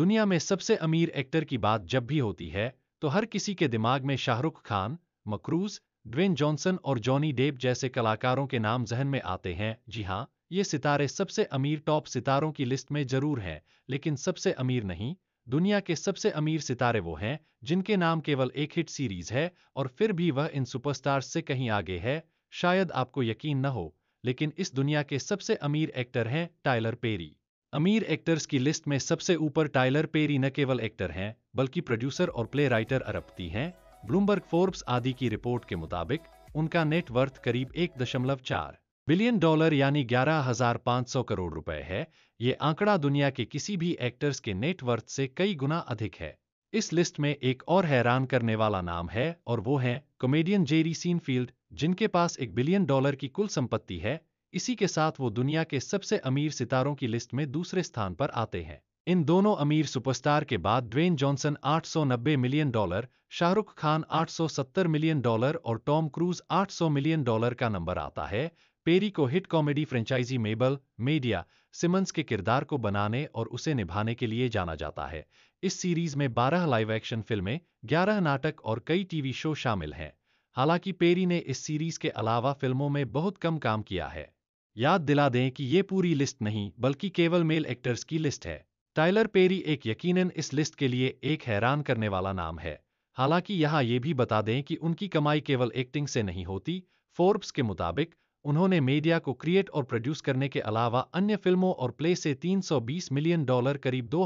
दुनिया में सबसे अमीर एक्टर की बात जब भी होती है तो हर किसी के दिमाग में शाहरुख खान मकरूज ड्वेन जॉनसन और जॉनी डेब जैसे कलाकारों के नाम जहन में आते हैं जी हाँ ये सितारे सबसे अमीर टॉप सितारों की लिस्ट में जरूर हैं लेकिन सबसे अमीर नहीं दुनिया के सबसे अमीर सितारे वो हैं जिनके नाम केवल एक हिट सीरीज है और फिर भी वह इन सुपरस्टार्स से कहीं आगे है शायद आपको यकीन न हो लेकिन इस दुनिया के सबसे अमीर एक्टर हैं टाइलर पेरी अमीर एक्टर्स की लिस्ट में सबसे ऊपर टाइलर पेरी न केवल एक्टर हैं बल्कि प्रोड्यूसर और प्ले राइटर अरबती हैं ब्लूमबर्ग फोर्ब्स आदि की रिपोर्ट के मुताबिक उनका नेटवर्थ करीब एक दशमलव चार बिलियन डॉलर यानी ग्यारह हजार पांच सौ करोड़ रुपए है ये आंकड़ा दुनिया के किसी भी एक्टर्स के नेटवर्थ से कई गुना अधिक है इस लिस्ट में एक और हैरान करने वाला नाम है और वो है कॉमेडियन जेरी सीनफील्ड जिनके पास एक बिलियन डॉलर की कुल संपत्ति है इसी के साथ वो दुनिया के सबसे अमीर सितारों की लिस्ट में दूसरे स्थान पर आते हैं इन दोनों अमीर सुपरस्टार के बाद Dwayne Johnson 890 million dollar Shahrukh Khan 870 million dollar और टॉम क्रूज 800 मिलियन डॉलर का नंबर आता है पेरी को hit comedy franchise Mabel Madea Simmons के किरदार को बनाने और उसे निभाने के लिए जाना जाता है इस सीरीज में 12 लाइव एक्शन फिल्में 11 नाटक और कई टीवी शो शामिल हैं हालांकि पेरी ने इस सीरीज के अलावा फिल्मों में बहुत कम काम किया है याद दिला दें कि ये पूरी लिस्ट नहीं बल्कि केवल मेल एक्टर्स की लिस्ट है टाइलर पेरी एक यकीनन इस लिस्ट के लिए एक हैरान करने वाला नाम है हालांकि यहां ये भी बता दें कि उनकी कमाई केवल एक्टिंग से नहीं होती फोर्ब्स के मुताबिक उन्होंने मीडिया को क्रिएट और प्रोड्यूस करने के अलावा अन्य फिल्मों और प्ले से 320 मिलियन डॉलर करीब दो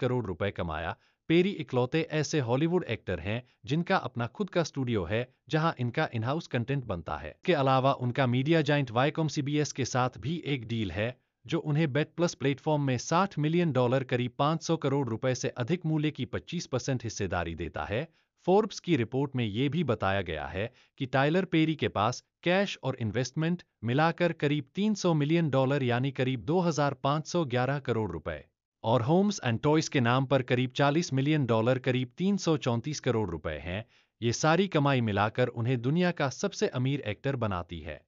करोड़ रुपए कमाया पेरी इकलौते ऐसे हॉलीवुड एक्टर हैं जिनका अपना खुद का स्टूडियो है जहां इनका इनहाउस कंटेंट बनता है के अलावा उनका मीडिया जाइंट वाईकॉम सीबीएस के साथ भी एक डील है जो उन्हें बेट प्लस प्लेटफॉर्म में 60 मिलियन डॉलर करीब 500 करोड़ रुपए से अधिक मूल्य की 25 परसेंट हिस्सेदारी देता है फोर्ब्स की रिपोर्ट में यह भी बताया गया है कि टाइलर पेरी के पास कैश और इन्वेस्टमेंट मिलाकर करीब 300 मिलियन डॉलर यानी करीब 2511 करोड़ रुपए और होम्स एंड टॉयज के नाम पर करीब 40 मिलियन डॉलर करीब 334 करोड़ रुपए हैं ये सारी कमाई मिलाकर उन्हें दुनिया का सबसे अमीर एक्टर बनाती है